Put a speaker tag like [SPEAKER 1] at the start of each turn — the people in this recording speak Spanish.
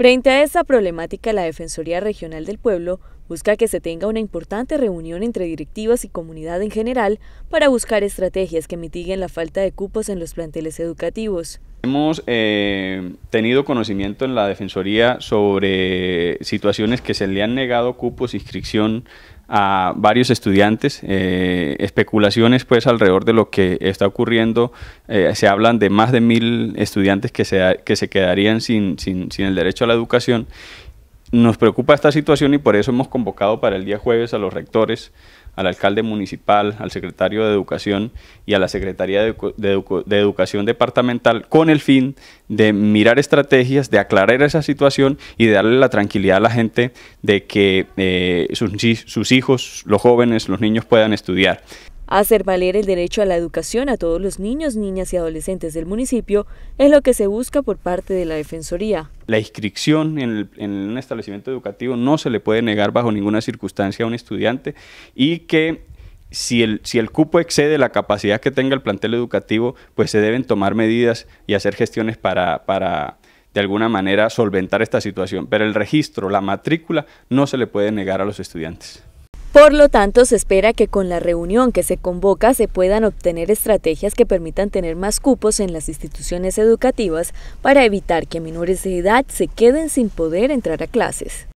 [SPEAKER 1] Frente a esta problemática, la Defensoría Regional del Pueblo busca que se tenga una importante reunión entre directivas y comunidad en general para buscar estrategias que mitiguen la falta de cupos en los planteles educativos.
[SPEAKER 2] Hemos eh, tenido conocimiento en la Defensoría sobre situaciones que se le han negado cupos, inscripción a varios estudiantes. Eh, especulaciones pues alrededor de lo que está ocurriendo. Eh, se hablan de más de mil estudiantes que se, que se quedarían sin, sin, sin el derecho a la educación nos preocupa esta situación y por eso hemos convocado para el día jueves a los rectores, al alcalde municipal, al secretario de Educación y a la Secretaría de, Educación Departamental con el fin de mirar estrategias, de aclarar esa situación y de darle la tranquilidad a la gente de que eh, sus hijos, los jóvenes, los niños puedan estudiar.
[SPEAKER 1] Hacer valer el derecho a la educación a todos los niños, niñas y adolescentes del municipio es lo que se busca por parte de la Defensoría.
[SPEAKER 2] La inscripción en, el, un establecimiento educativo no se le puede negar bajo ninguna circunstancia a un estudiante y que si el, cupo excede la capacidad que tenga el plantel educativo, pues se deben tomar medidas y hacer gestiones para de alguna manera solventar esta situación. Pero el registro, la matrícula, no se le puede negar a los estudiantes.
[SPEAKER 1] Por lo tanto, se espera que con la reunión que se convoca se puedan obtener estrategias que permitan tener más cupos en las instituciones educativas para evitar que menores de edad se queden sin poder entrar a clases.